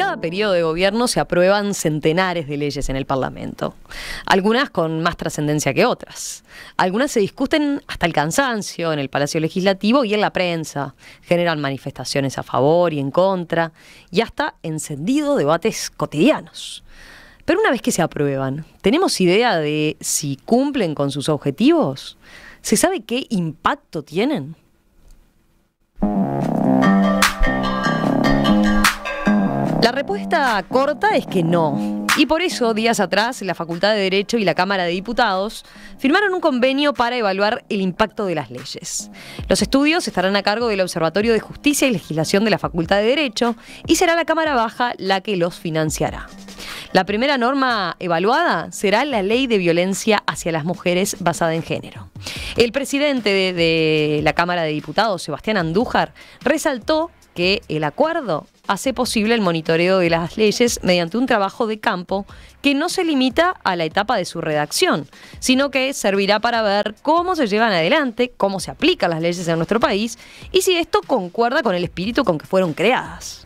cada periodo de gobierno se aprueban centenares de leyes en el Parlamento, algunas con más trascendencia que otras. Algunas se discuten hasta el cansancio en el Palacio Legislativo y en la prensa, generan manifestaciones a favor y en contra y hasta encendido debates cotidianos. Pero una vez que se aprueban, ¿tenemos idea de si cumplen con sus objetivos? ¿Se sabe qué impacto tienen? La respuesta corta es que no. Y por eso, días atrás, la Facultad de Derecho y la Cámara de Diputados firmaron un convenio para evaluar el impacto de las leyes. Los estudios estarán a cargo del Observatorio de Justicia y Legislación de la Facultad de Derecho y será la Cámara Baja la que los financiará. La primera norma evaluada será la ley de violencia hacia las mujeres basada en género. El presidente de, la Cámara de Diputados, Sebastián Andújar, resaltó que el acuerdo hace posible el monitoreo de las leyes mediante un trabajo de campo que no se limita a la etapa de su redacción, sino que servirá para ver cómo se llevan adelante, cómo se aplican las leyes en nuestro país y si esto concuerda con el espíritu con que fueron creadas.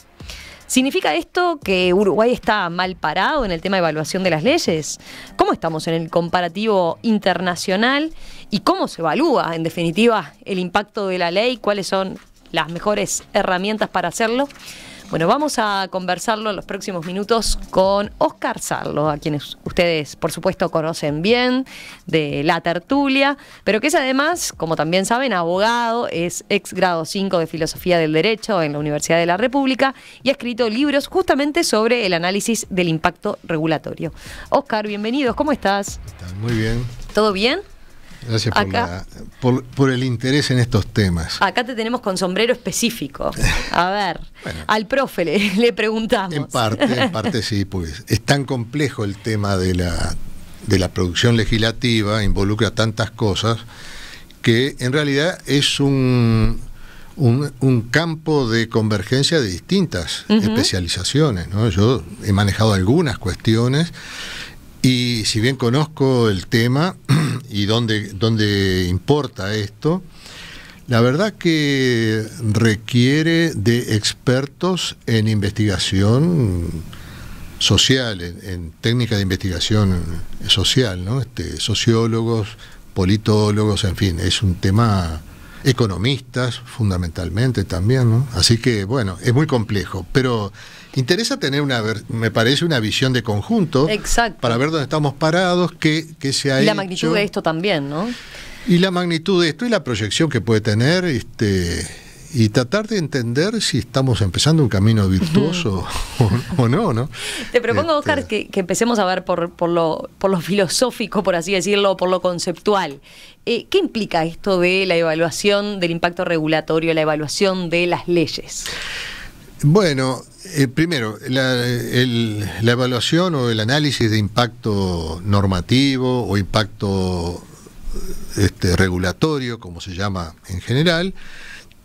¿Significa esto que Uruguay está mal parado en el tema de evaluación de las leyes? ¿Cómo estamos en el comparativo internacional y cómo se evalúa, en definitiva, el impacto de la ley? ¿Cuáles son las mejores herramientas para hacerlo? Bueno, vamos a conversarlo en los próximos minutos con Oscar Sarlo, a quienes ustedes, por supuesto, conocen bien de la tertulia, pero que es además, como también saben, abogado, es ex grado 5 de Filosofía del Derecho en la Universidad de la República y ha escrito libros justamente sobre el análisis del impacto regulatorio. Oscar, bienvenidos, ¿cómo estás? Muy bien. ¿Todo bien? Gracias por, el interés en estos temas. Acá te tenemos con sombrero específico. A ver, al profe le, preguntamos. En parte, en parte sí, pues es tan complejo el tema de la, de la producción legislativa, involucra tantas cosas, que en realidad es un, un, campo de convergencia de distintas especializaciones. Yo he manejado algunas cuestiones y si bien conozco el tema y dónde, dónde importa esto, la verdad que requiere de expertos en investigación social, en, técnica de investigación social, ¿no? Este, sociólogos, politólogos, en fin, es un tema economistas fundamentalmente también, ¿no? Así que bueno, es muy complejo, pero Interesa tener una, me parece, una visión de conjunto para ver dónde estamos parados, qué, qué se ha y la magnitud de esto también, ¿no? Y la magnitud de esto y la proyección que puede tener, este, y tratar de entender si estamos empezando un camino virtuoso o, no, ¿no? Te propongo, este, Oscar, que, empecemos a ver por, por, lo, por lo filosófico, por así decirlo, por lo conceptual. Eh, ¿Qué implica esto de la evaluación del impacto regulatorio, la evaluación de las leyes? Bueno, eh, primero, la, evaluación o el análisis de impacto normativo o impacto este, regulatorio, como se llama en general,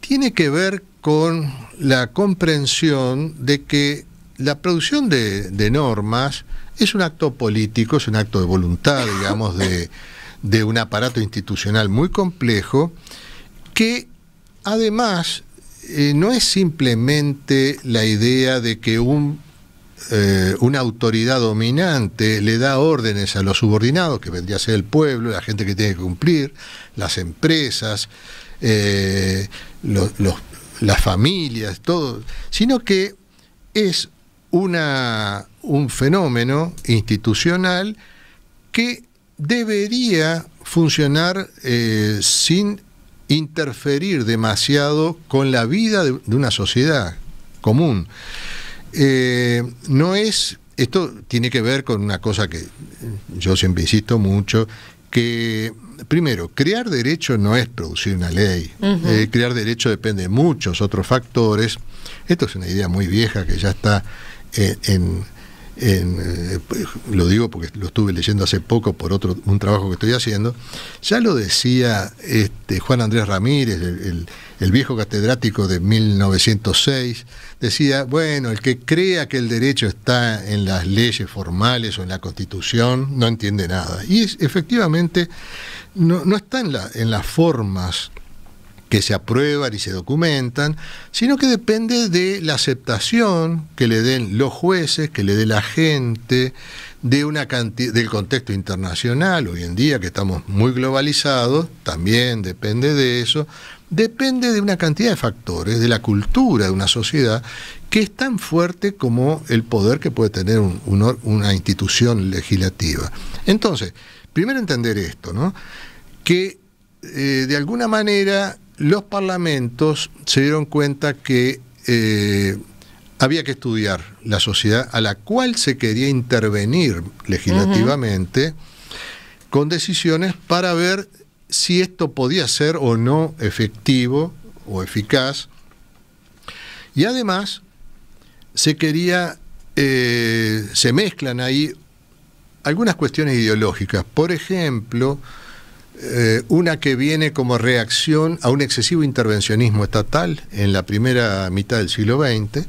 tiene que ver con la comprensión de que la producción de, normas es un acto político, es un acto de voluntad, digamos, de un aparato institucional muy complejo, que además eh, no es simplemente la idea de que un, eh, una autoridad dominante le da órdenes a los subordinados, que vendría a ser el pueblo, la gente que tiene que cumplir, las empresas, eh, las familias, todo, sino que es una, un fenómeno institucional que debería funcionar sin interferir demasiado con la vida de, una sociedad común. Eh, no es, esto tiene que ver con una cosa que yo siempre insisto mucho, que primero, crear derecho no es producir una ley, eh, crear derecho depende de muchos otros factores, esto es una idea muy vieja que ya está eh, en eh, lo digo porque lo estuve leyendo hace poco por otro un trabajo que estoy haciendo, ya lo decía este Juan Andrés Ramírez, el, viejo catedrático de 1906, decía, bueno, el que crea que el derecho está en las leyes formales o en la constitución no entiende nada. Y efectivamente no, no está en, la, en las formas que se aprueban y se documentan, sino que depende de la aceptación que le den los jueces, que le dé la gente, de una del contexto internacional, hoy en día que estamos muy globalizados, también depende de eso, depende de una cantidad de factores, de la cultura de una sociedad, que es tan fuerte como el poder que puede tener una institución legislativa. Entonces, primero entender esto, ¿no? que eh, de alguna manera los parlamentos se dieron cuenta que eh, había que estudiar la sociedad a la cual se quería intervenir legislativamente con decisiones para ver si esto podía ser o no efectivo o eficaz. Y además se quería, eh, se mezclan ahí algunas cuestiones ideológicas. Por ejemplo, eh, una que viene como reacción a un excesivo intervencionismo estatal en la primera mitad del siglo XX,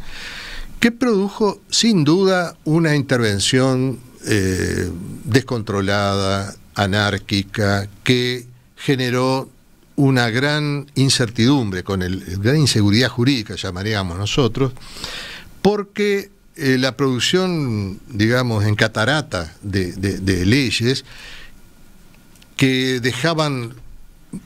que produjo sin duda una intervención eh, descontrolada, anárquica, que generó una gran incertidumbre, con el, gran inseguridad jurídica, llamaríamos nosotros, porque eh, la producción, digamos, en catarata de leyes que dejaban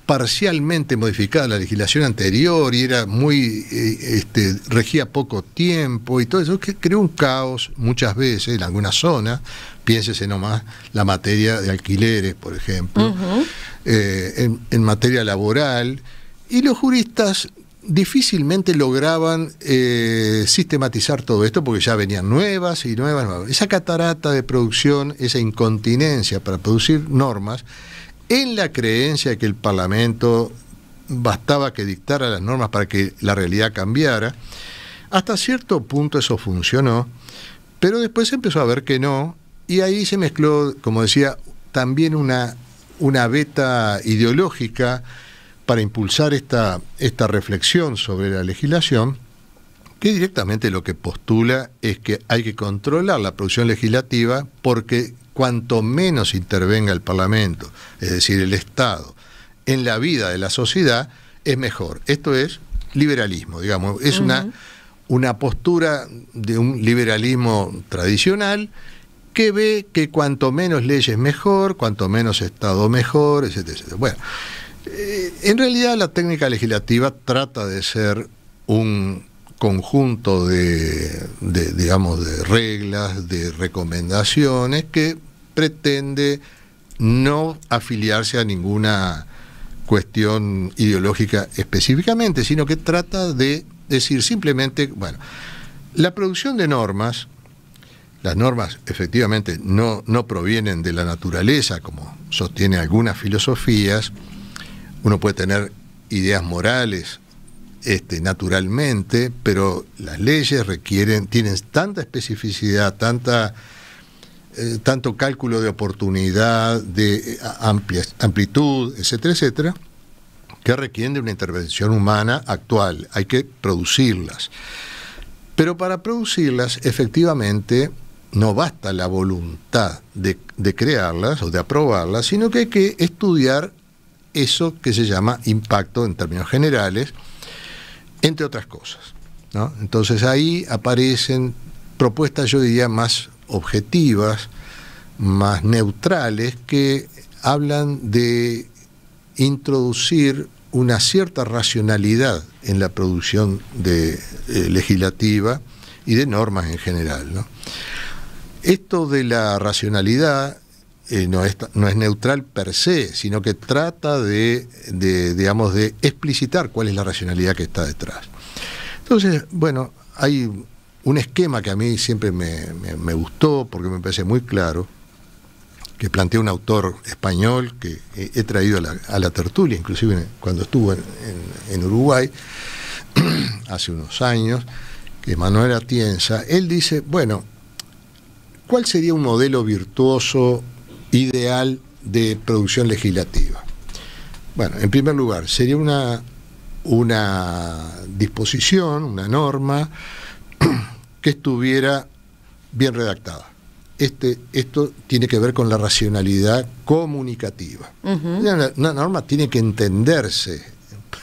parcialmente modificada la legislación anterior y era muy eh, este, regía poco tiempo y todo eso que creó un caos muchas veces en algunas zonas piénsese nomás la materia de alquileres por ejemplo eh, en, materia laboral y los juristas difícilmente lograban eh, sistematizar todo esto porque ya venían nuevas y nuevas esa catarata de producción esa incontinencia para producir normas en la creencia de que el Parlamento bastaba que dictara las normas para que la realidad cambiara. Hasta cierto punto eso funcionó, pero después se empezó a ver que no, y ahí se mezcló, como decía, también una, una beta ideológica para impulsar esta, esta reflexión sobre la legislación, que directamente lo que postula es que hay que controlar la producción legislativa porque cuanto menos intervenga el Parlamento, es decir, el Estado, en la vida de la sociedad, es mejor. Esto es liberalismo, digamos, es una, una postura de un liberalismo tradicional que ve que cuanto menos leyes mejor, cuanto menos Estado mejor, etc. Bueno, eh, en realidad la técnica legislativa trata de ser un conjunto de, de, digamos de reglas de recomendaciones que pretende no afiliarse a ninguna cuestión ideológica específicamente, sino que trata de decir simplemente, bueno, la producción de normas, las normas efectivamente no, no provienen de la naturaleza, como sostiene algunas filosofías, uno puede tener ideas morales este, naturalmente, pero las leyes requieren, tienen tanta especificidad, tanta eh, tanto cálculo de oportunidad, de eh, amplitud, etcétera, etcétera, que requieren de una intervención humana actual. Hay que producirlas. Pero para producirlas, efectivamente, no basta la voluntad de, crearlas o de aprobarlas, sino que hay que estudiar eso que se llama impacto en términos generales, entre otras cosas. Entonces ahí aparecen propuestas, yo diría, más objetivas, más neutrales, que hablan de introducir una cierta racionalidad en la producción de, eh, legislativa y de normas en general. Esto de la racionalidad eh, no, es, neutral per se, sino que trata de, de, digamos, de explicitar cuál es la racionalidad que está detrás. Entonces, bueno, hay un esquema que a mí siempre me, gustó porque me parece muy claro, que plantea un autor español que he, traído a la, tertulia, inclusive cuando estuvo en, Uruguay hace unos años, que Manuel Atienza, él dice, bueno, ¿cuál sería un modelo virtuoso ideal de producción legislativa? Bueno, en primer lugar, sería una, una disposición, una norma que estuviera bien redactada. Este, esto tiene que ver con la racionalidad comunicativa. ...la una, norma tiene que entenderse.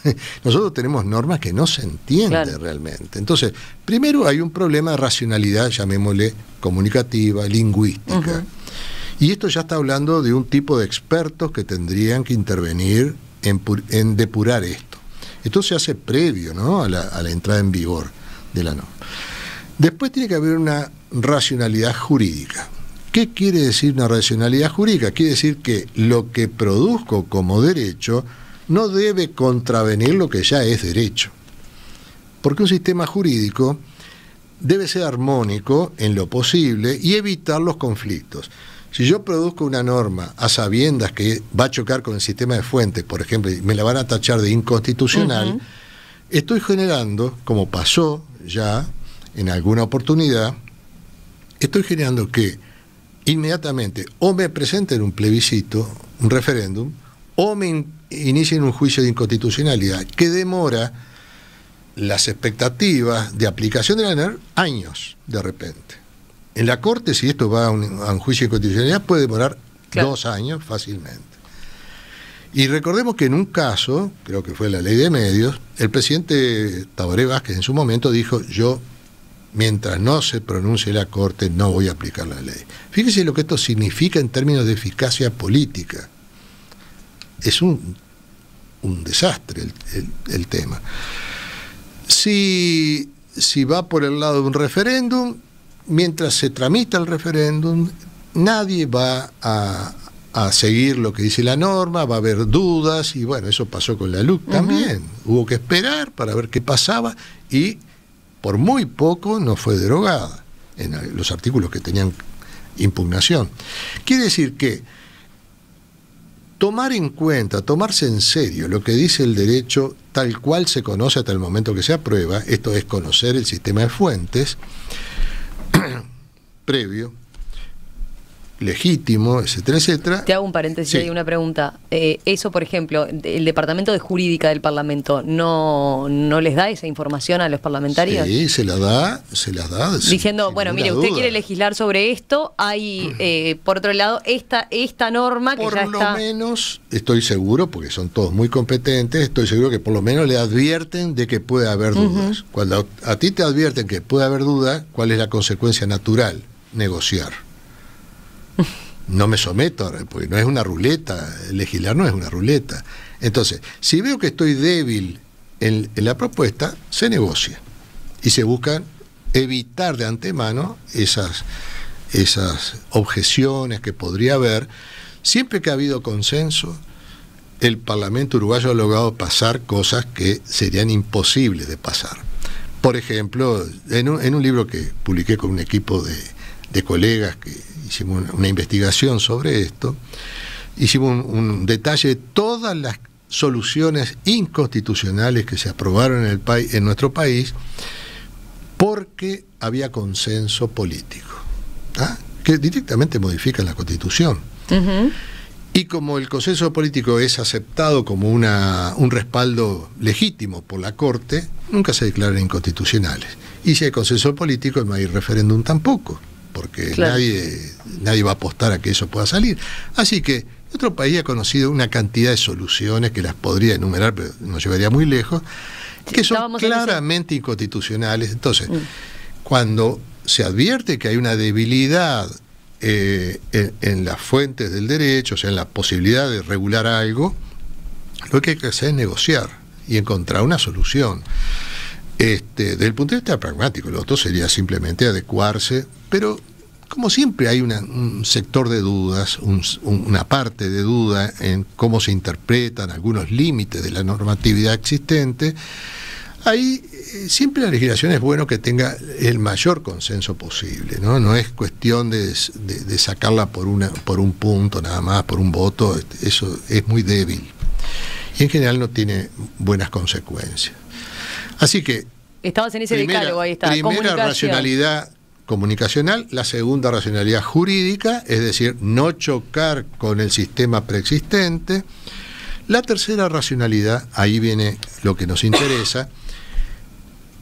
Nosotros tenemos normas que no se entienden realmente. Entonces, primero hay un problema de racionalidad, llamémosle comunicativa, lingüística. Y esto ya está hablando de un tipo de expertos que tendrían que intervenir en, depurar esto. Esto se hace previo ¿no? a, la, a la entrada en vigor de la norma. Después tiene que haber una racionalidad jurídica. ¿Qué quiere decir una racionalidad jurídica? Quiere decir que lo que produzco como derecho no debe contravenir lo que ya es derecho. Porque un sistema jurídico debe ser armónico en lo posible y evitar los conflictos. Si yo produzco una norma a sabiendas que va a chocar con el sistema de fuentes, por ejemplo, y me la van a tachar de inconstitucional, estoy generando, como pasó ya en alguna oportunidad, estoy generando que inmediatamente o me presenten un plebiscito, un referéndum, o me inicien un juicio de inconstitucionalidad, que demora las expectativas de aplicación de la NER años de repente. En la Corte, si esto va a un, juicio de inconstitucionalidad, puede demorar dos años fácilmente. Y recordemos que en un caso, creo que fue la ley de medios, el presidente Tabaré Vázquez en su momento dijo, yo mientras no se pronuncie la Corte, no voy a aplicar la ley. Fíjese lo que esto significa en términos de eficacia política. Es un, desastre el, tema. Si, va por el lado de un referéndum, mientras se tramita el referéndum, nadie va a, seguir lo que dice la norma, va a haber dudas, y bueno, eso pasó con la LUC también. Hubo que esperar para ver qué pasaba y por muy poco no fue derogada en los artículos que tenían impugnación. Quiere decir que tomar en cuenta, tomarse en serio lo que dice el derecho tal cual se conoce hasta el momento que se aprueba, esto es conocer el sistema de fuentes previo, legítimo, etcétera, etcétera. Te hago un paréntesis y una pregunta. Eh, eso, por ejemplo, el Departamento de Jurídica del Parlamento, ¿no, ¿no les da esa información a los parlamentarios? Sí, se la da, se la da. Diciendo, bueno, mire, usted quiere legislar sobre esto, hay, eh, por otro lado, esta, esta norma que por ya está... Por lo menos, estoy seguro, porque son todos muy competentes, estoy seguro que por lo menos le advierten de que puede haber dudas. Cuando a ti te advierten que puede haber dudas, ¿cuál es la consecuencia natural? Negociar no me someto, porque no es una ruleta, legislar no es una ruleta. Entonces, si veo que estoy débil en, la propuesta, se negocia y se busca evitar de antemano esas, esas objeciones que podría haber. Siempre que ha habido consenso, el Parlamento uruguayo ha logrado pasar cosas que serían imposibles de pasar. Por ejemplo, en un libro que publiqué con un equipo de, de colegas que hicimos una, investigación sobre esto, hicimos un, detalle de todas las soluciones inconstitucionales que se aprobaron en, el en nuestro país porque había consenso político, que directamente modifican la constitución. Y como el consenso político es aceptado como un respaldo legítimo por la Corte, nunca se declaran inconstitucionales. Y si hay consenso político, no hay referéndum tampoco porque nadie, nadie va a apostar a que eso pueda salir. Así que otro país ha conocido una cantidad de soluciones que las podría enumerar, pero nos llevaría muy lejos, que son claramente inconstitucionales. Entonces, mm. cuando se advierte que hay una debilidad eh, en, en, las fuentes del derecho, o sea, en la posibilidad de regular algo, lo que hay que hacer es negociar y encontrar una solución. Este, desde el punto de vista pragmático, lo otro sería simplemente adecuarse, pero como siempre hay un sector de dudas, una parte de duda en cómo se interpretan algunos límites de la normatividad existente, ahí eh, siempre la legislación es bueno que tenga el mayor consenso posible, ¿no? es cuestión de, sacarla por un punto nada más, por un voto, este, eso es muy débil. Y en general no tiene buenas consecuencias. Así que... Estamos en ese ahí está. Primera racionalidad comunicacional, la segunda racionalidad jurídica, es decir, no chocar con el sistema preexistente. La tercera racionalidad, ahí viene lo que nos interesa,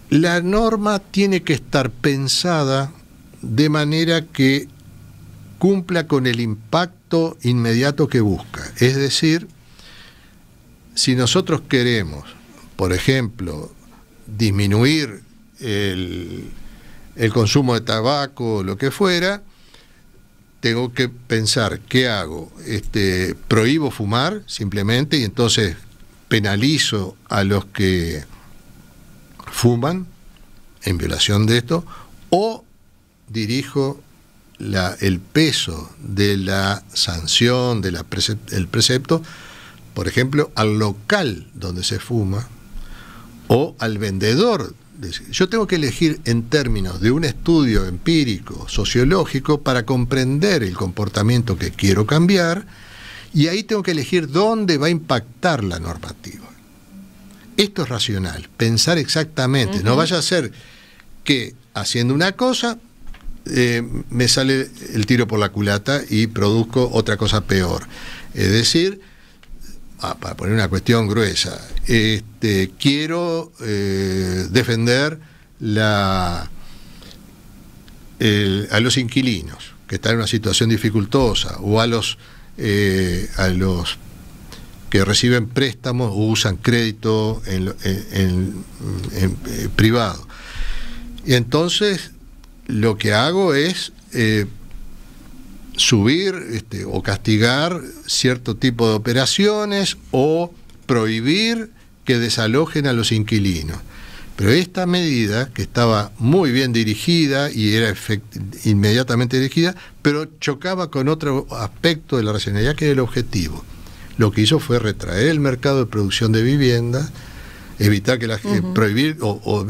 la norma tiene que estar pensada de manera que cumpla con el impacto inmediato que busca. Es decir, si nosotros queremos, por ejemplo, disminuir el, consumo de tabaco, lo que fuera, tengo que pensar qué hago. Este, prohíbo fumar simplemente y entonces penalizo a los que fuman en violación de esto o dirijo la, el peso de la sanción, del precepto, por ejemplo, al local donde se fuma, o al vendedor. Yo tengo que elegir en términos de un estudio empírico, sociológico, para comprender el comportamiento que quiero cambiar y ahí tengo que elegir dónde va a impactar la normativa. Esto es racional, pensar exactamente. No vaya a ser que haciendo una cosa eh, me sale el tiro por la culata y produzco otra cosa peor. Es decir, ah, para poner una cuestión gruesa, este, quiero eh, defender a los inquilinos que están en una situación dificultosa o a los, eh, a los que reciben préstamos o usan crédito eh, privado. Y entonces lo que hago es subir este, o castigar cierto tipo de operaciones o prohibir que desalojen a los inquilinos. Pero esta medida, que estaba muy bien dirigida y era inmediatamente dirigida, pero chocaba con otro aspecto de la racionalidad que era el objetivo. Lo que hizo fue retraer el mercado de producción de viviendas, evitar que la gente, prohibir o,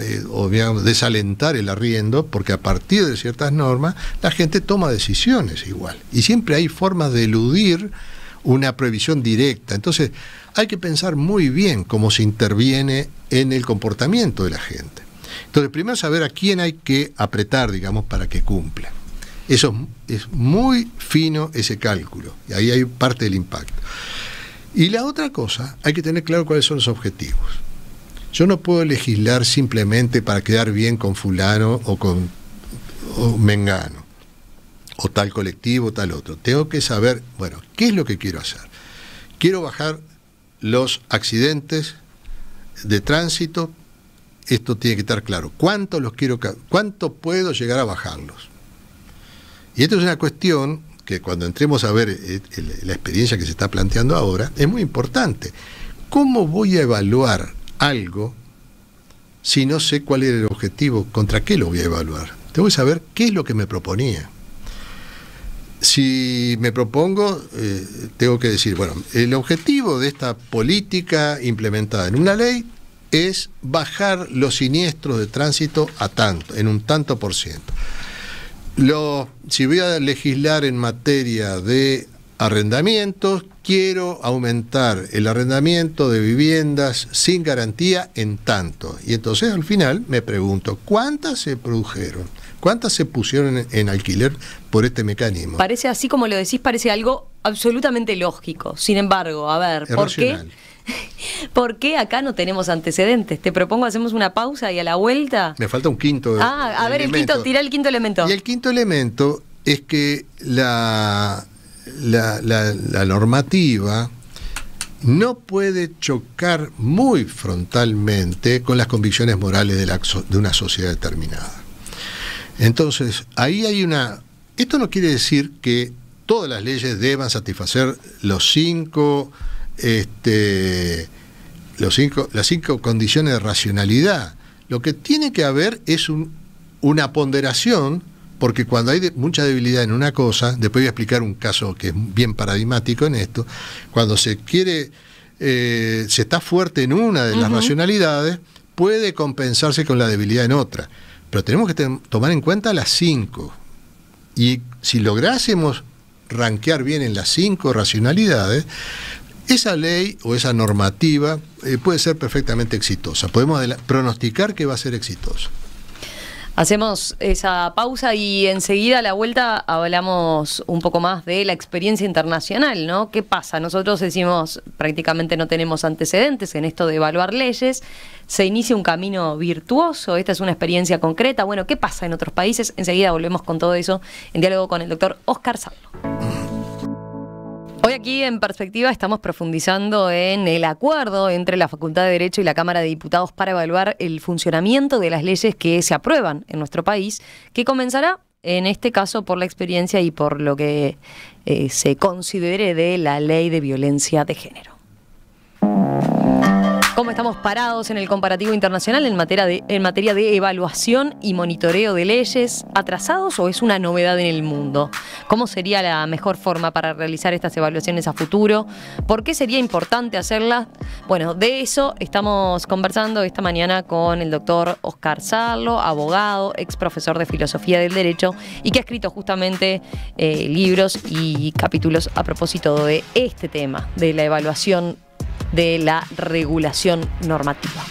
desalentar el arriendo, porque a partir de ciertas normas la gente toma decisiones igual. Y siempre hay formas de eludir una prohibición directa. Entonces, hay que pensar muy bien cómo se interviene en el comportamiento de la gente. Entonces, primero saber a quién hay que apretar, digamos, para que cumpla. Eso es muy fino ese cálculo. Y ahí hay parte del impacto. Y la otra cosa, hay que tener claro cuáles son los objetivos. Yo no puedo legislar simplemente para quedar bien con fulano o con mengano, o tal colectivo, o tal otro. Tengo que saber, bueno, ¿qué es lo que quiero hacer? Quiero bajar los accidentes de tránsito. Esto tiene que estar claro. ¿Cuánto los quiero, cuánto puedo llegar a bajarlos? Y esto es una cuestión que cuando entremos a ver eh, la experiencia que se está planteando ahora, es muy importante. ¿Cómo voy a evaluar algo si no sé cuál era el objetivo, contra qué lo voy a evaluar? Tengo que saber qué es lo que me proponía. Si me propongo, eh, tengo que decir, bueno, el objetivo de esta política implementada en una ley es bajar los siniestros de tránsito a tanto, en un tanto por ciento. Lo, si voy a legislar en materia de arrendamientos, quiero aumentar el arrendamiento de viviendas sin garantía en tanto. Y entonces al final me pregunto, ¿cuántas se produjeron? ¿Cuántas se pusieron en alquiler por este mecanismo? Parece así como lo decís, parece algo absolutamente lógico. Sin embargo, a ver, ¿por qué? ¿Por acá no tenemos antecedentes? Te propongo hacemos una pausa y a la vuelta. Me falta un quinto. Ah, a ver, el quinto, tira el quinto elemento. Y el quinto elemento es que la la, normativa no puede chocar muy frontalmente con las convicciones morales de, la, de, una sociedad determinada. Entonces, ahí hay una... Esto no quiere decir que todas las leyes deban satisfacer los cinco, este, los cinco, las cinco condiciones de racionalidad. Lo que tiene que haber es una ponderación porque cuando hay mucha debilidad en una cosa, después voy a explicar un caso que es bien paradigmático en esto, cuando se quiere, eh, se está fuerte en una de las racionalidades, puede compensarse con la debilidad en otra. Pero tenemos que tomar en cuenta las cinco. Y si lográsemos ranquear bien en las cinco racionalidades, esa ley o esa normativa eh, puede ser perfectamente exitosa. Podemos pronosticar que va a ser exitosa. Hacemos esa pausa y enseguida a la vuelta hablamos un poco más de la experiencia internacional, ¿no? ¿Qué pasa? Nosotros decimos prácticamente no tenemos antecedentes en esto de evaluar leyes, se inicia un camino virtuoso, esta es una experiencia concreta, bueno, ¿qué pasa en otros países? Enseguida volvemos con todo eso en diálogo con el doctor Oscar Sarlo. Hoy aquí en Perspectiva estamos profundizando en el acuerdo entre la Facultad de Derecho y la Cámara de Diputados para evaluar el funcionamiento de las leyes que se aprueban en nuestro país, que comenzará en este caso por la experiencia y por lo que eh, se considere de la ley de violencia de género cómo estamos parados en el comparativo internacional en materia, de, evaluación y monitoreo de leyes, atrasados o es una novedad en el mundo. ¿Cómo sería la mejor forma para realizar estas evaluaciones a futuro? ¿Por qué sería importante hacerlas? Bueno, de eso estamos conversando esta mañana con el doctor Oscar Sarlo, abogado, ex profesor de Filosofía del Derecho y que ha escrito justamente eh, libros y capítulos a propósito de este tema, de la evaluación de la regulación normativa.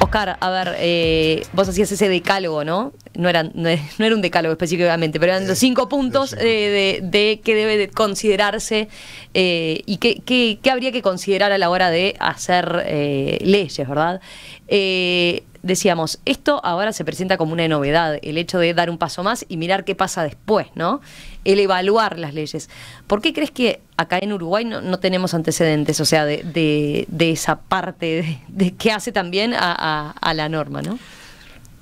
Oscar, a ver, eh, vos hacías ese decálogo, ¿no? No, eran, no, era un decálogo específicamente, pero eran los cinco puntos eh, de, de qué debe considerarse eh, y qué, qué, qué, habría que considerar a la hora de hacer leyes, ¿verdad? decíamos, esto ahora se presenta como una novedad, el hecho de dar un paso más y mirar qué pasa después, ¿no? El evaluar las leyes. ¿Por qué crees que acá en Uruguay no, tenemos antecedentes, o sea, de, de, esa parte de, que hace también a, la norma, ¿no?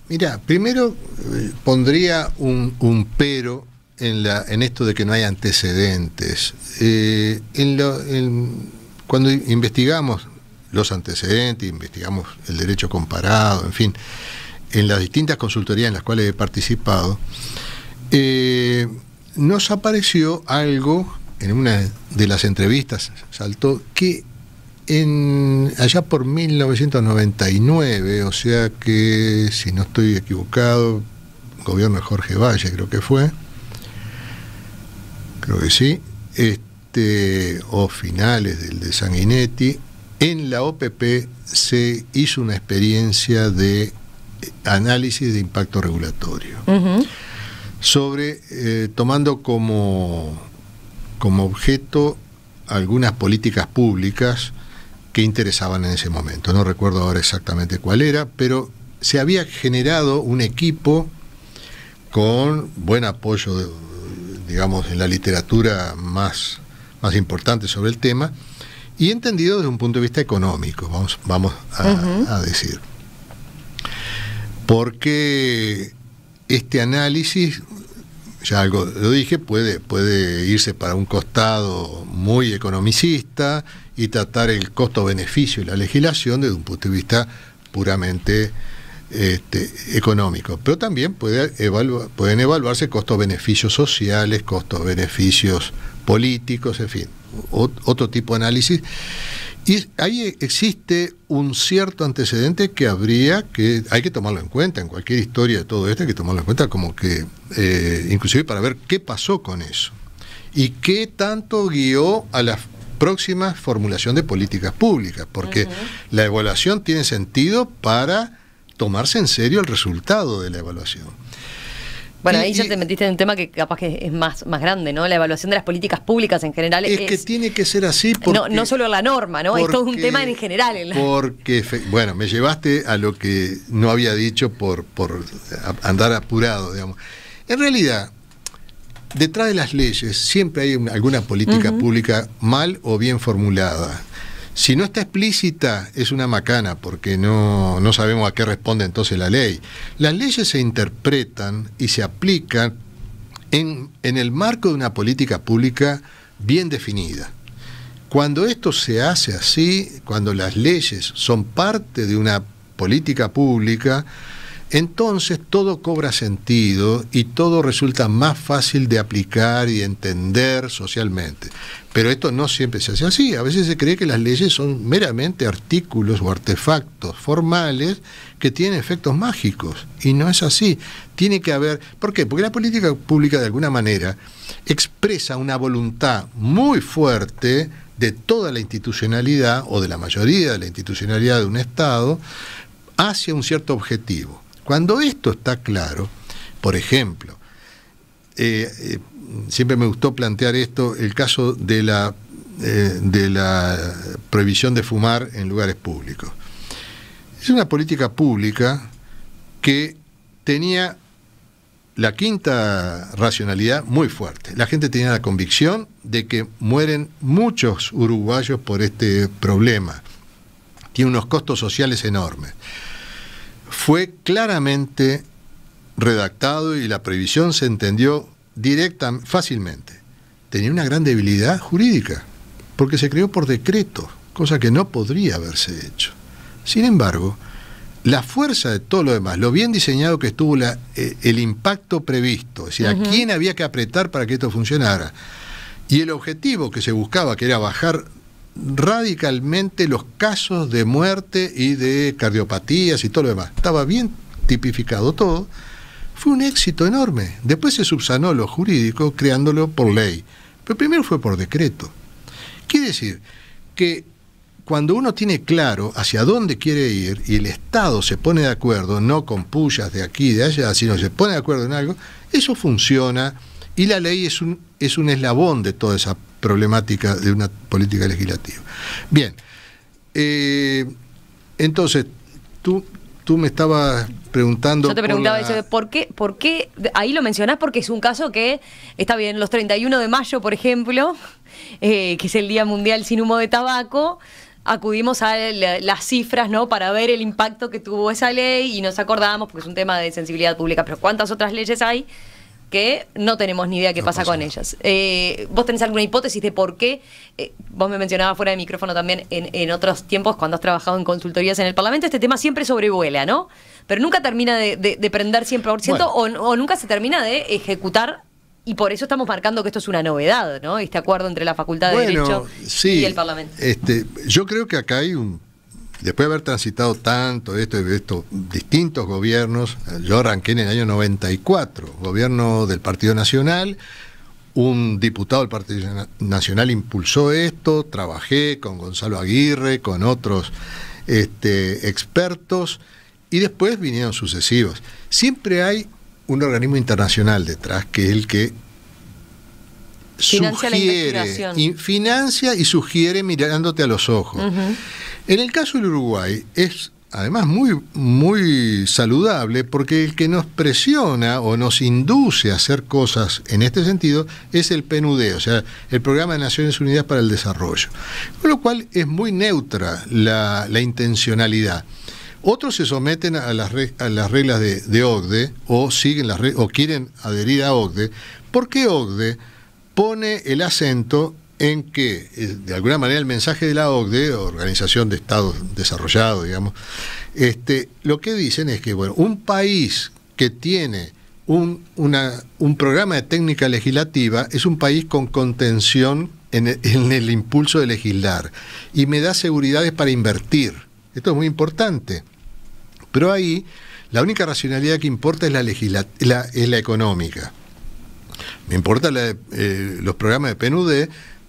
Mira, primero eh, pondría un, un, pero en, la, en esto de que no hay antecedentes. Eh, en en, cuando investigamos los antecedentes, investigamos el derecho comparado, en fin, en las distintas consultorías en las cuales he participado, eh, nos apareció algo en una de las entrevistas, saltó, que allá por 1999, o sea que, si no estoy equivocado, gobierno de Jorge Valle creo que fue, creo que sí, este, o finales del de Sanguinetti, en la OPP se hizo una experiencia de análisis de impacto regulatorio sobre eh, tomando como, objeto algunas políticas públicas que interesaban en ese momento. No recuerdo ahora exactamente cuál era, pero se había generado un equipo con buen apoyo, digamos, en la literatura más importante sobre el tema, y entendido desde un punto de vista económico, vamos, vamos a, decir. Porque este análisis, ya algo lo dije, puede, puede irse para un costado muy economicista y tratar el costo-beneficio y la legislación desde un punto de vista puramente este, económico, pero también puede evaluar, pueden evaluarse costos-beneficios sociales, costos-beneficios políticos, en fin, otro tipo de análisis. Y ahí existe un cierto antecedente que habría que, hay que tomarlo en cuenta, en cualquier historia de todo esto hay que tomarlo en cuenta como que, eh, inclusive para ver qué pasó con eso y qué tanto guió a la próxima formulación de políticas públicas, porque la evaluación tiene sentido para tomarse en serio el resultado de la evaluación. Bueno, ahí ya te metiste en un tema que capaz que es más, más grande, ¿no? La evaluación de las políticas públicas en general. Es, es que tiene que ser así. Porque, no, no solo la norma, ¿no? Esto es un tema en general. Porque, bueno, me llevaste a lo que no había dicho por, por andar apurado, digamos. En realidad, detrás de las leyes siempre hay alguna política pública mal o bien formulada. Si no está explícita, es una macana, porque no, sabemos a qué responde entonces la ley. Las leyes se interpretan y se aplican en el marco de una política pública bien definida. Cuando esto se hace así, cuando las leyes son parte de una política pública, entonces todo cobra sentido y todo resulta más fácil de aplicar y entender socialmente. Pero esto no siempre se hace así. A veces se cree que las leyes son meramente artículos o artefactos formales que tienen efectos mágicos. Y no es así. Tiene que haber... ¿Por qué? Porque la política pública de alguna manera expresa una voluntad muy fuerte de toda la institucionalidad o de la mayoría de la institucionalidad de un Estado hacia un cierto objetivo. Cuando esto está claro, por ejemplo, eh, eh, siempre me gustó plantear esto, el caso de la, eh, de la prohibición de fumar en lugares públicos. Es una política pública que tenía la quinta racionalidad muy fuerte. La gente tenía la convicción de que mueren muchos uruguayos por este problema. Tiene unos costos sociales enormes fue claramente redactado y la previsión se entendió directa, fácilmente. Tenía una gran debilidad jurídica, porque se creó por decreto, cosa que no podría haberse hecho. Sin embargo, la fuerza de todo lo demás, lo bien diseñado que estuvo eh, el impacto previsto, es decir, a quién había que apretar para que esto funcionara, y el objetivo que se buscaba, que era bajar radicalmente los casos de muerte y de cardiopatías y todo lo demás. Estaba bien tipificado todo. Fue un éxito enorme. Después se subsanó lo jurídico creándolo por ley. Pero primero fue por decreto. Quiere decir que cuando uno tiene claro hacia dónde quiere ir y el Estado se pone de acuerdo, no con pullas de aquí y de allá, sino se pone de acuerdo en algo, eso funciona y la ley es un, es un eslabón de toda esa problemática de una política legislativa. Bien, eh, entonces, tú, tú me estabas preguntando. Yo te preguntaba por, ¿por, qué, ¿por qué? Ahí lo mencionás porque es un caso que está bien, los 31 de mayo, por ejemplo, eh, que es el Día Mundial sin Humo de Tabaco. Acudimos a las cifras, ¿no? Para ver el impacto que tuvo esa ley y nos acordamos, porque es un tema de sensibilidad pública, pero ¿cuántas otras leyes hay que no tenemos ni idea qué pasa, con ellas. Eh, ¿Vos tenés alguna hipótesis de por qué? Eh, vos me mencionabas fuera de micrófono también en, otros tiempos, cuando has trabajado en consultorías en el Parlamento, este tema siempre sobrevuela, ¿no? Pero nunca termina de, prender 100% o, o nunca se termina de ejecutar y por eso estamos marcando que esto es una novedad, ¿no? Este acuerdo entre la Facultad de Derecho y el Parlamento. Este, yo creo que acá hay un después de haber transitado tanto esto y distintos gobiernos, yo arranqué en el año 94, gobierno del Partido Nacional, un diputado del Partido Nacional impulsó esto, trabajé con Gonzalo Aguirre, con otros este, expertos, y después vinieron sucesivos. Siempre hay un organismo internacional detrás, que es el que Financia sugiere, y financia y sugiere mirándote a los ojos. En el caso del Uruguay es además muy, muy saludable porque el que nos presiona o nos induce a hacer cosas en este sentido es el PNUD, o sea, el Programa de Naciones Unidas para el Desarrollo. Con lo cual es muy neutra la, intencionalidad. Otros se someten a las, a las reglas de, de, OCDE o siguen las o quieren adherir a OCDE. porque qué OCDE? pone el acento en que, eh, de alguna manera, el mensaje de la OCDE, Organización de Estados Desarrollados, digamos, este, lo que dicen es que, bueno, un país que tiene un, programa de técnica legislativa es un país con contención en el, impulso de legislar y me da seguridades para invertir. Esto es muy importante. Pero ahí la única racionalidad que importa es la, es la económica. Me importa eh, los programas de PNUD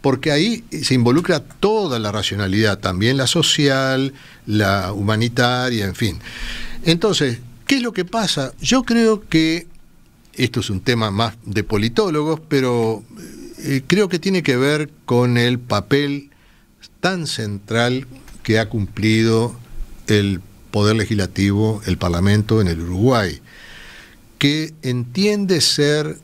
porque ahí se involucra toda la racionalidad, también la social, la humanitaria, en fin. Entonces, ¿qué es lo que pasa? Yo creo que, esto es un tema más de politólogos, pero eh, creo que tiene que ver con el papel tan central que ha cumplido el Poder Legislativo, el Parlamento en el Uruguay, que entiende ser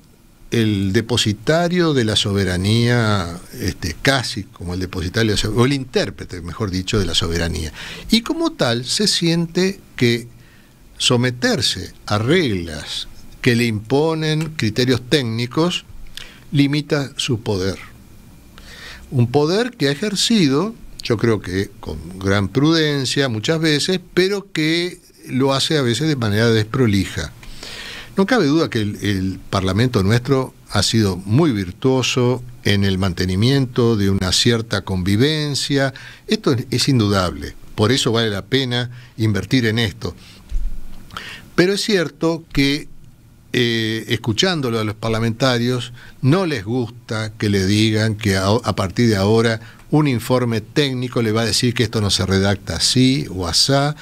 el depositario de la soberanía, este, casi como el depositario, o el intérprete, mejor dicho, de la soberanía. Y como tal, se siente que someterse a reglas que le imponen criterios técnicos limita su poder. Un poder que ha ejercido, yo creo que con gran prudencia muchas veces, pero que lo hace a veces de manera desprolija. No cabe duda que el, Parlamento nuestro ha sido muy virtuoso en el mantenimiento de una cierta convivencia. Esto es indudable, por eso vale la pena invertir en esto. Pero es cierto que eh, escuchándolo a los parlamentarios, no les gusta que le digan que a, a, partir de ahora un informe técnico le va a decir que esto no se redacta así o asá,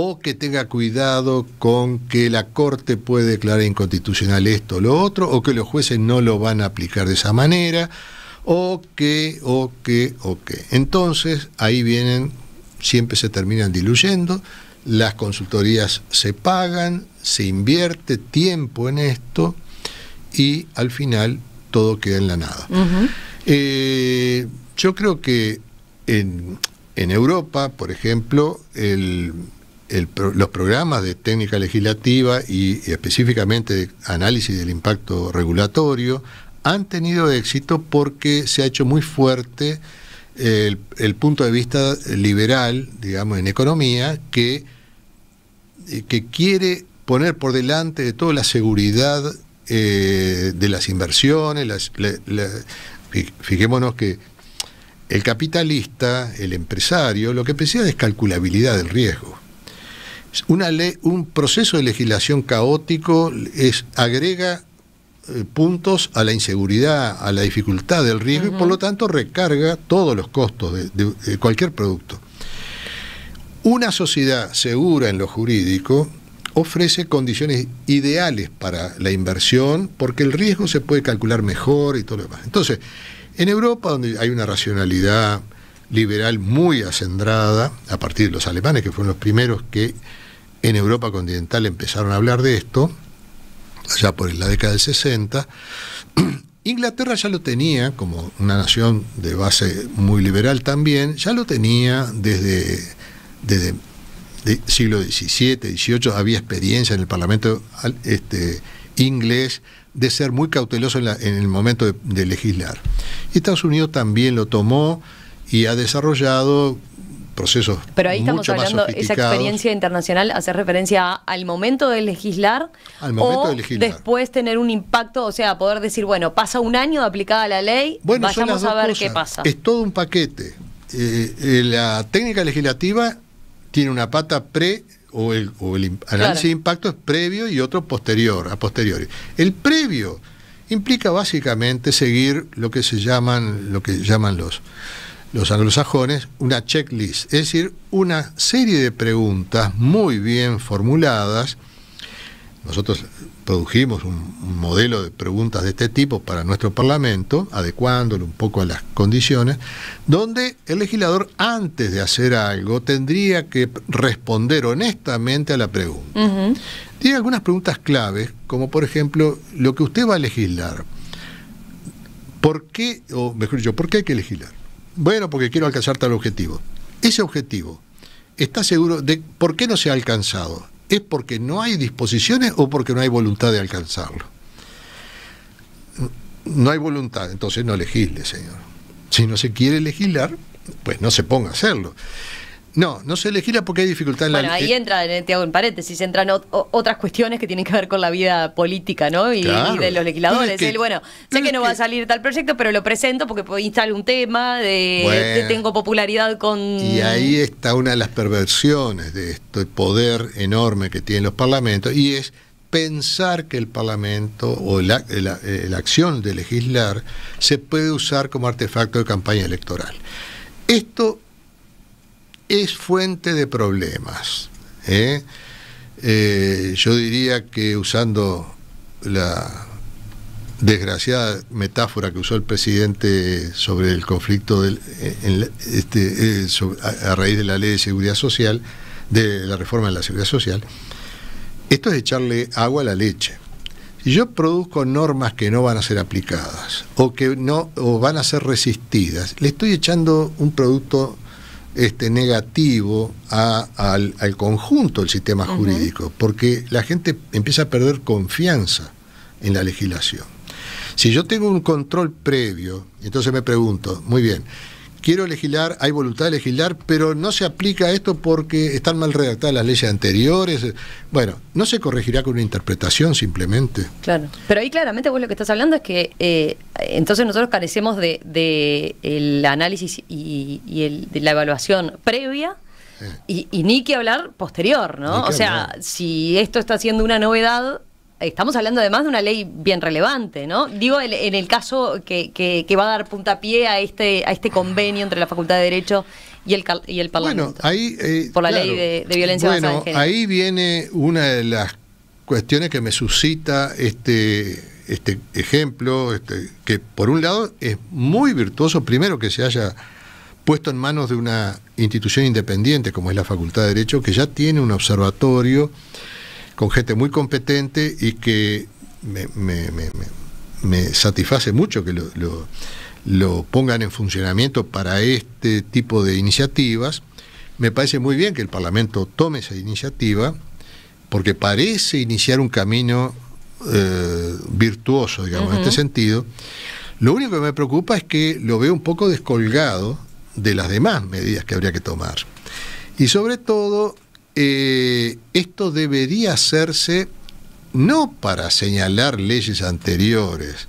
o que tenga cuidado con que la Corte puede declarar inconstitucional esto o lo otro, o que los jueces no lo van a aplicar de esa manera, o que, o que, o que. Entonces, ahí vienen, siempre se terminan diluyendo, las consultorías se pagan, se invierte tiempo en esto y al final todo queda en la nada. Eh, yo creo que en, en Europa, por ejemplo, el los programas de técnica legislativa y, específicamente de análisis del impacto regulatorio han tenido éxito porque se ha hecho muy fuerte el, punto de vista liberal, digamos, en economía, que, eh, que quiere poner por delante de toda la seguridad eh, de las inversiones. fijémonos que el capitalista, el empresario, lo que precisa es calculabilidad del riesgo. Una ley, un proceso de legislación caótico es, agrega eh, puntos a la inseguridad, a la dificultad del riesgo y por lo tanto recarga todos los costos de, de cualquier producto. Una sociedad segura en lo jurídico ofrece condiciones ideales para la inversión porque el riesgo se puede calcular mejor y todo lo demás. Entonces, en Europa, donde hay una racionalidad, liberal muy acendrada, a partir de los alemanes, que fueron los primeros que en Europa continental empezaron a hablar de esto, allá por la década del 60. Inglaterra ya lo tenía, como una nación de base muy liberal también, ya lo tenía desde, siglo XVII, XVIII, había experiencia en el Parlamento este, inglés de ser muy cauteloso en, el momento de, legislar. Estados Unidos también lo tomó, y ha desarrollado procesos. Pero ahí estamos hablando, esa experiencia internacional hace referencia al momento de legislar o después tener un impacto, o sea, poder decir, bueno, pasa un año aplicada la ley, vayamos a ver qué pasa. Es todo un paquete. Eh, eh, la técnica legislativa tiene una pata pre o el, análisis de impacto es previo y otro posterior, a posteriori. El previo implica básicamente seguir lo que se llaman, lo que llaman los los anglosajones, una checklist, es decir, una serie de preguntas muy bien formuladas. Nosotros produjimos un, modelo de preguntas de este tipo para nuestro Parlamento, adecuándolo un poco a las condiciones, donde el legislador antes de hacer algo tendría que responder honestamente a la pregunta. Tiene algunas preguntas claves, como por ejemplo, lo que usted va a legislar. ¿Por qué, o mejor yo, por qué hay que legislar? bueno, porque quiero alcanzar tal objetivo. Ese objetivo, ¿está seguro de por qué no se ha alcanzado? ¿Es porque no hay disposiciones o porque no hay voluntad de alcanzarlo? No hay voluntad, entonces no legisle, señor. Si no se quiere legislar, pues no se ponga a hacerlo. No, no se legisla porque hay dificultad en la Bueno, ahí eh, entra, te hago en paréntesis, entran otras cuestiones que tienen que ver con la vida política, ¿no? Y, de los legisladores. bueno, sé que no va a salir tal proyecto, pero lo presento porque instalar un tema, de, que tengo popularidad con. Y ahí está una de las perversiones de este poder enorme que tienen los parlamentos, y es pensar que el Parlamento o la, eh, eh, la, acción de legislar se puede usar como artefacto de campaña electoral. Esto es fuente de problemas. ¿eh? Eh, yo diría que usando la desgraciada metáfora que usó el presidente sobre el conflicto este, eh, a, raíz de la ley de seguridad social, de la reforma de la seguridad social, esto es echarle agua a la leche. Si yo produzco normas que no van a ser aplicadas o que no o van a ser resistidas, le estoy echando un producto este, negativo al, conjunto del sistema jurídico, porque la gente empieza a perder confianza en la legislación. Si yo tengo un control previo, entonces me pregunto, muy bien, quiero legislar, hay voluntad de legislar, pero no se aplica esto porque están mal redactadas las leyes anteriores. Bueno, no se corregirá con una interpretación simplemente. Claro, pero ahí claramente vos lo que estás hablando es que eh, entonces nosotros carecemos de, el análisis y, de la evaluación previa. Y, ni que hablar posterior, ¿no? O sea, si esto está siendo una novedad, estamos hablando además de una ley bien relevante, ¿no? Digo, en el caso que, va a dar puntapié a este, a este convenio entre la Facultad de Derecho y el, y el Parlamento. Eh, por la ley de, violencia basada en género. Ahí viene una de las cuestiones que me suscita este, este ejemplo, este, que por un lado es muy virtuoso, primero que se haya puesto en manos de una institución independiente como es la Facultad de Derecho, que ya tiene un observatorio con gente muy competente y que me, satisface mucho que lo, pongan en funcionamiento para este tipo de iniciativas. Me parece muy bien que el Parlamento tome esa iniciativa, porque parece iniciar un camino eh, virtuoso, digamos, en este sentido. Lo único que me preocupa es que lo veo un poco descolgado de las demás medidas que habría que tomar. Y sobre todo eh, esto debería hacerse no para señalar leyes anteriores,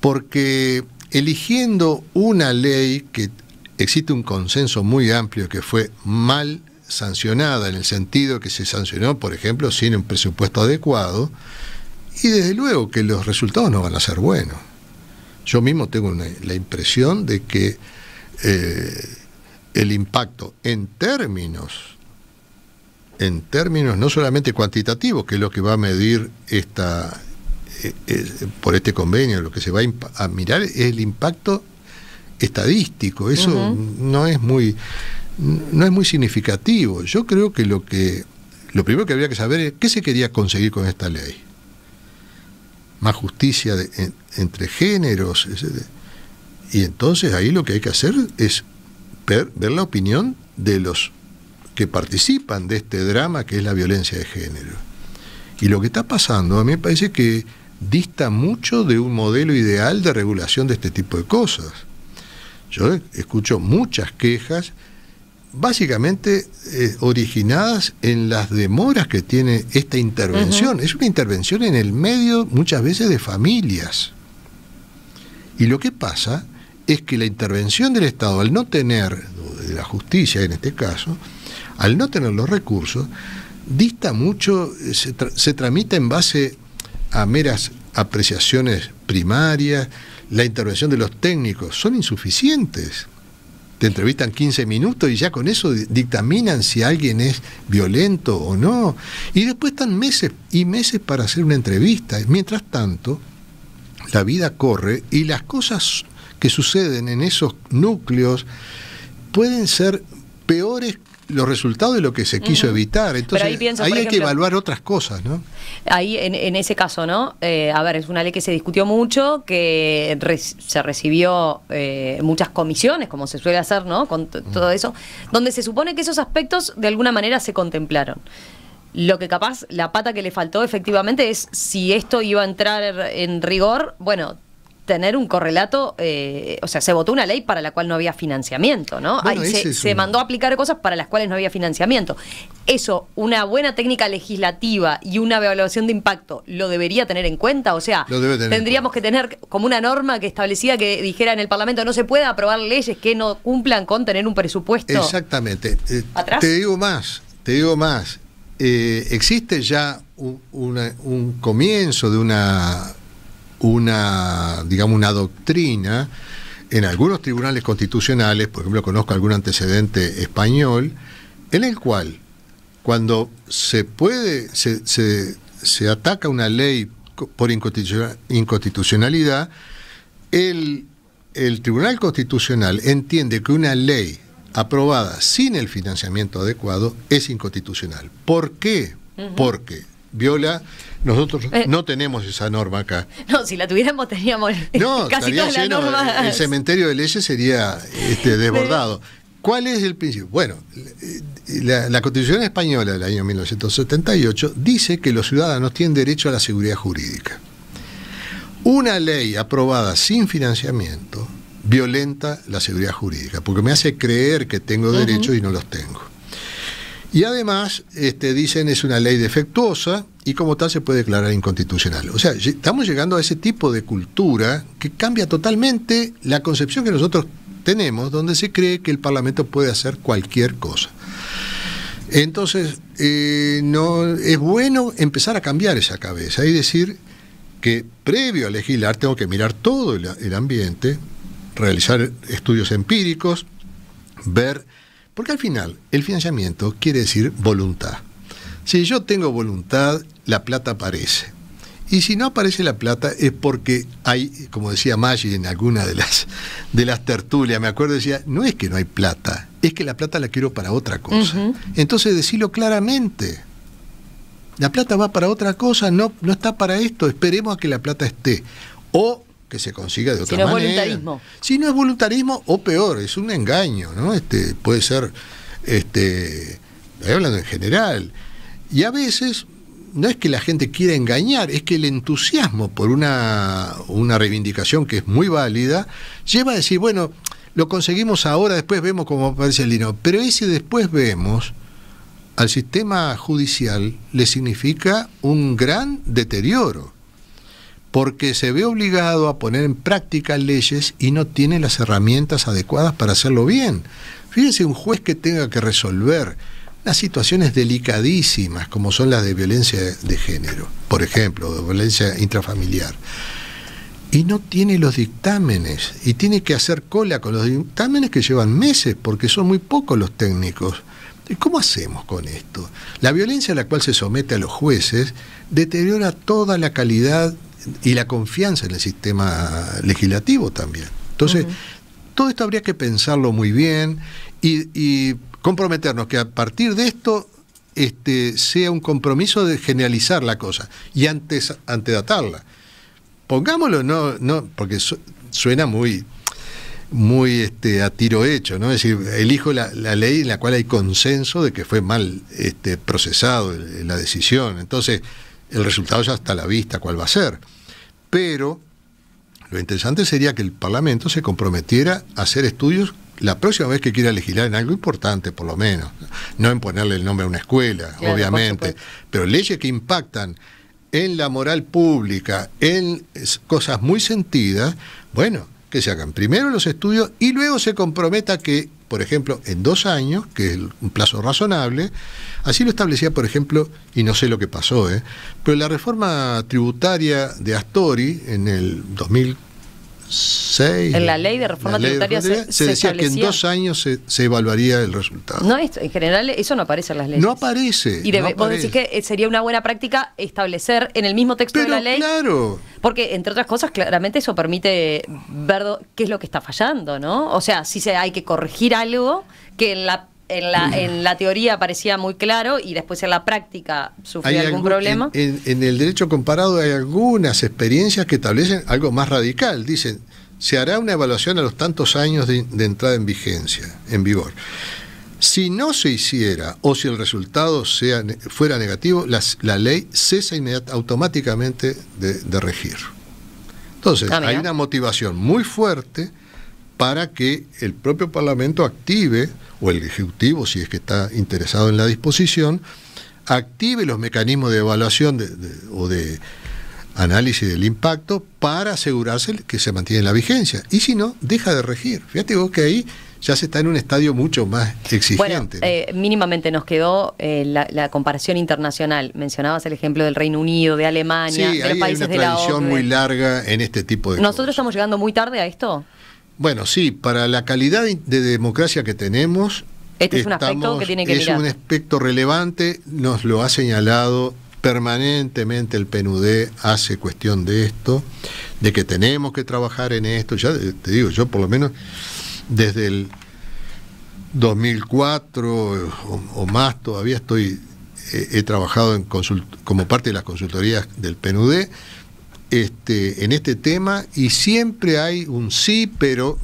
porque eligiendo una ley que existe un consenso muy amplio que fue mal sancionada en el sentido que se sancionó, por ejemplo, sin un presupuesto adecuado, y desde luego que los resultados no van a ser buenos. Yo mismo tengo la impresión de que eh, el impacto en términos, en términos no solamente cuantitativos, que es lo que va a medir esta, eh, eh, por este convenio, lo que se va a, mirar es el impacto estadístico. Eso no es muy no es muy significativo. Yo creo que lo que lo primero que habría que saber es qué se quería conseguir con esta ley. Más justicia entre géneros. Y entonces ahí lo que hay que hacer es ver, la opinión de los que participan de este drama que es la violencia de género. Y lo que está pasando, a mí me parece que dista mucho de un modelo ideal de regulación de este tipo de cosas. Yo escucho muchas quejas, básicamente eh, originadas en las demoras que tiene esta intervención. Es una intervención en el medio muchas veces de familias. Y lo que pasa es que la intervención del Estado, al no tener, de la justicia en este caso, al no tener los recursos, dista mucho, eh, se, se tramita en base a meras apreciaciones primarias, la intervención de los técnicos son insuficientes. Te entrevistan 15 minutos y ya con eso dictaminan si alguien es violento o no. Y después están meses y meses para hacer una entrevista. Mientras tanto, la vida corre y las cosas que suceden en esos núcleos pueden ser peores los resultados de lo que se quiso evitar. Entonces, ahí, hay que evaluar otras cosas, ¿no? Ahí, en, ese caso, ¿no? Eh, a ver, es una ley que se discutió mucho, que se recibió eh, muchas comisiones, como se suele hacer, ¿no? Con todo mm. eso, donde se supone que esos aspectos de alguna manera se contemplaron. Lo que capaz, la pata que le faltó efectivamente es si esto iba a entrar en rigor, bueno, tener un correlato, eh, o sea, se votó una ley para la cual no había financiamiento, ¿no? Ahí se, mandó a aplicar cosas para las cuales no había financiamiento. Eso, una buena técnica legislativa y una evaluación de impacto, ¿lo debería tener en cuenta? O sea, tendríamos que tener como una norma que establecía que dijera en el Parlamento no se pueda aprobar leyes que no cumplan con tener un presupuesto. Exactamente. Eh, te digo más, te digo más. Eh, existe ya un comienzo de una una, digamos, una doctrina en algunos tribunales constitucionales, por ejemplo, conozco algún antecedente español, en el cual cuando se puede, se, se, ataca una ley por inconstitucionalidad, el, el Tribunal Constitucional entiende que una ley aprobada sin el financiamiento adecuado es inconstitucional. ¿Por qué? Porque Viola, nosotros eh. no tenemos esa norma acá. No, si la tuviéramos teníamos no, casi todas las normas. El cementerio de leyes sería este, desbordado. ¿Cuál es el principio? Bueno, eh, la, Constitución Española del año 1978 dice que los ciudadanos tienen derecho a la seguridad jurídica. Una ley aprobada sin financiamiento violenta la seguridad jurídica, porque me hace creer que tengo derechos y no los tengo. Y además, este, dicen es una ley defectuosa y como tal se puede declarar inconstitucional. O sea, estamos llegando a ese tipo de cultura que cambia totalmente la concepción que nosotros tenemos, donde se cree que el Parlamento puede hacer cualquier cosa. Entonces, eh, no, es bueno empezar a cambiar esa cabeza y decir que previo a legislar tengo que mirar todo el ambiente, realizar estudios empíricos, ver porque al final, el financiamiento quiere decir voluntad. Si yo tengo voluntad, la plata aparece. Y si no aparece la plata es porque hay, como decía Maggi en alguna de las, de las tertulias, me acuerdo, decía, no es que no hay plata, es que la plata la quiero para otra cosa. Entonces, decirlo claramente. La plata va para otra cosa, no, no está para esto, esperemos a que la plata esté. O que se consiga de otra manera. Si no es voluntarismo, o peor, es un engaño, ¿no? Este, puede ser, este, hablando en general. Y a veces no es que la gente quiera engañar, es que el entusiasmo por una, una reivindicación que es muy válida lleva a decir, bueno, lo conseguimos ahora, después vemos cómo aparece el dinero. Pero ese después vemos al sistema judicial le significa un gran deterioro porque se ve obligado a poner en práctica leyes y no tiene las herramientas adecuadas para hacerlo bien. Fíjense, un juez que tenga que resolver las situaciones delicadísimas como son las de violencia de género, por ejemplo, de violencia intrafamiliar. Y no tiene los dictámenes y tiene que hacer cola con los dictámenes que llevan meses porque son muy pocos los técnicos. ¿Cómo hacemos con esto? La violencia a la cual se somete a los jueces deteriora toda la calidad y la confianza en el sistema legislativo también. Entonces, todo esto habría que pensarlo muy bien y, comprometernos que a partir de esto este, sea un compromiso de generalizar la cosa y antes, antedatarla. Pongámoslo, no, no, porque suena muy muy este, a tiro hecho, ¿no? Es decir, elijo la, la, ley en la cual hay consenso de que fue mal este, procesado la decisión. Entonces, el resultado ya está a la vista, cuál va a ser pero lo interesante sería que el Parlamento se comprometiera a hacer estudios la próxima vez que quiera legislar en algo importante, por lo menos. No en ponerle el nombre a una escuela, obviamente, pero leyes que impactan en la moral pública, en cosas muy sentidas, bueno, que se hagan primero los estudios y luego se comprometa que por ejemplo, en dos años, que es un plazo razonable. Así lo establecía, por ejemplo, y no sé lo que pasó, ¿eh? pero la reforma tributaria de Astori en el 2000 en la ley de reforma tributaria, se, decía que en dos años se, evaluaría el resultado. No, en general eso no aparece en las leyes. No aparece. Y vos decís que eh, sería una buena práctica establecer en el mismo texto de la ley. Claro. Porque, entre otras cosas, claramente eso permite ver qué es lo que está fallando, ¿no? O sea, si se, hay que corregir algo que en la en la, en la teoría parecía muy claro y después en la práctica sufrió algún, problema. En, el derecho comparado hay algunas experiencias que establecen algo más radical. Dicen, se hará una evaluación a los tantos años de, entrada en vigencia, en vigor. Si no se hiciera o si el resultado sea, fuera negativo, la ley cesa automáticamente de, regir. Entonces, ah, hay una motivación muy fuerte para que el propio Parlamento active, o el Ejecutivo, si es que está interesado en la disposición, active los mecanismos de evaluación o de análisis del impacto para asegurarse que se mantiene la vigencia. Y si no, deja de regir. Fíjate vos que ahí ya se está en un estadio mucho más exigente. Eh, mínimamente nos quedó eh, la, comparación internacional. Mencionabas el ejemplo del Reino Unido, de Alemania, países de los países hay una tradición muy larga en este tipo de Nosotros estamos llegando muy tarde a esto. Bueno, sí, para la calidad de democracia que tenemos, este es un aspecto que tiene que Es un aspecto relevante, nos lo ha señalado permanentemente el PNUD, hace cuestión de esto, de que tenemos que trabajar en esto. Ya te digo, yo por lo menos desde el 2004 o, más todavía estoy eh, he, trabajado en como parte de las consultorías del PNUD este, en este tema y siempre hay un sí, pero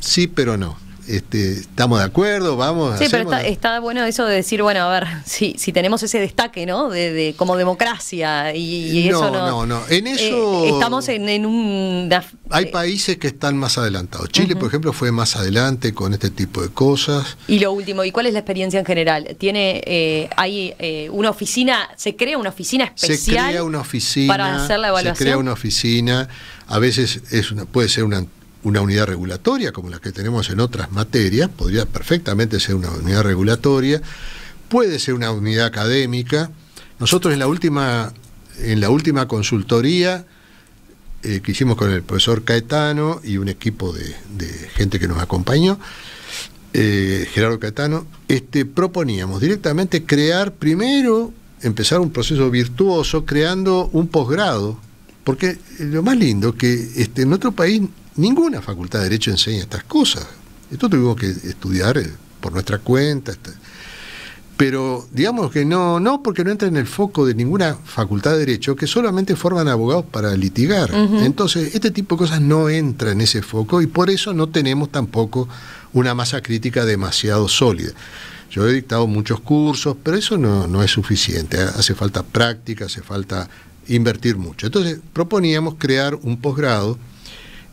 sí, pero no. Este, estamos de acuerdo, vamos. Sí, pero está, bueno eso de decir, bueno, a ver, si, si tenemos ese destaque, ¿no? De, como democracia y, eh, eso no. No, En eh, eso. estamos en, un. Hay eh, países que están más adelantados. Chile, por ejemplo, fue más adelante con este tipo de cosas. Y lo último, ¿y cuál es la experiencia en general? ¿Tiene, eh, hay una oficina, se crea una oficina especial? Se crea una oficina. Para hacer la evaluación. Se crea una oficina. A veces es puede ser una una unidad regulatoria como la que tenemos en otras materias, podría perfectamente ser una unidad regulatoria, puede ser una unidad académica. Nosotros en la última, en la última consultoría eh, que hicimos con el profesor Caetano y un equipo de, gente que nos acompañó, eh, Gerardo Caetano, este, proponíamos directamente crear primero, empezar un proceso virtuoso creando un posgrado porque lo más lindo que este, en otro país Ninguna facultad de Derecho enseña estas cosas. Esto tuvimos que estudiar eh, por nuestra cuenta. Este. Pero digamos que no, no porque no entra en el foco de ninguna facultad de Derecho, que solamente forman abogados para litigar. Entonces, este tipo de cosas no entra en ese foco y por eso no tenemos tampoco una masa crítica demasiado sólida. Yo he dictado muchos cursos, pero eso no es suficiente. ¿eh? Hace falta práctica, hace falta invertir mucho. Entonces, proponíamos crear un posgrado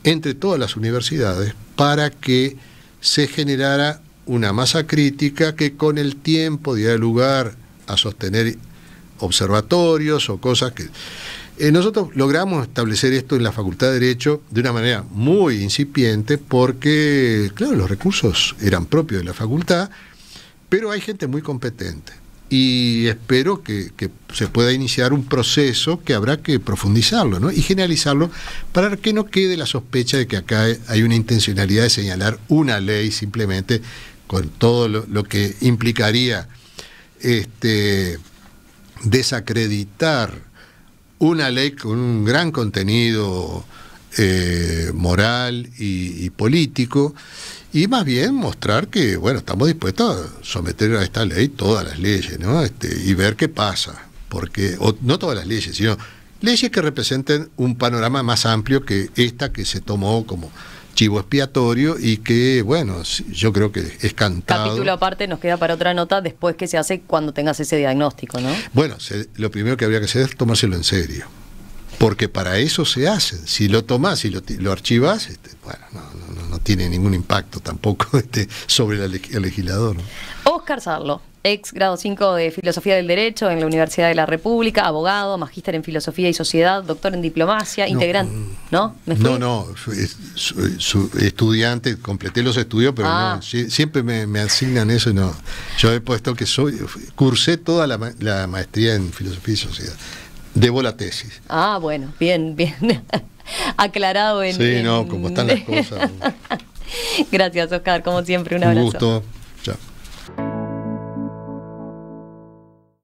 entre todas las universidades para que se generara una masa crítica que con el tiempo diera lugar a sostener observatorios o cosas que... Eh, nosotros logramos establecer esto en la Facultad de Derecho de una manera muy incipiente porque, claro, los recursos eran propios de la facultad, pero hay gente muy competente y espero que, se pueda iniciar un proceso que habrá que profundizarlo y generalizarlo para que no quede la sospecha de que acá hay una intencionalidad de señalar una ley simplemente con todo lo, que implicaría este, desacreditar una ley con un gran contenido eh, moral y político y más bien mostrar que, bueno, estamos dispuestos a someter a esta ley todas las leyes, ¿no? Este, y ver qué pasa, porque, no todas las leyes, sino leyes que representen un panorama más amplio que esta que se tomó como chivo expiatorio y que, bueno, yo creo que es cantado. Capítulo aparte nos queda para otra nota después que se hace cuando tengas ese diagnóstico, ¿no? Bueno, lo primero que habría que hacer es tomárselo en serio porque para eso se hace, Si lo tomás y lo, lo archivas, este, bueno, no, tiene ningún impacto tampoco este, sobre el, legislador. Oscar Sarlo, ex grado 5 de Filosofía del Derecho en la Universidad de la República, abogado, magíster en Filosofía y Sociedad, doctor en Diplomacia, integrante, mm, ¿no? no, no, estudiante, completé los estudios, pero ah. siempre me, asignan eso no. Yo he puesto que soy, cursé toda la, la maestría en Filosofía y Sociedad debo la tesis. Ah, bueno, bien, bien. Aclarado en. Sí, no, como están las cosas. Gracias, Oscar, como siempre, un, un abrazo. Un gusto. Chao.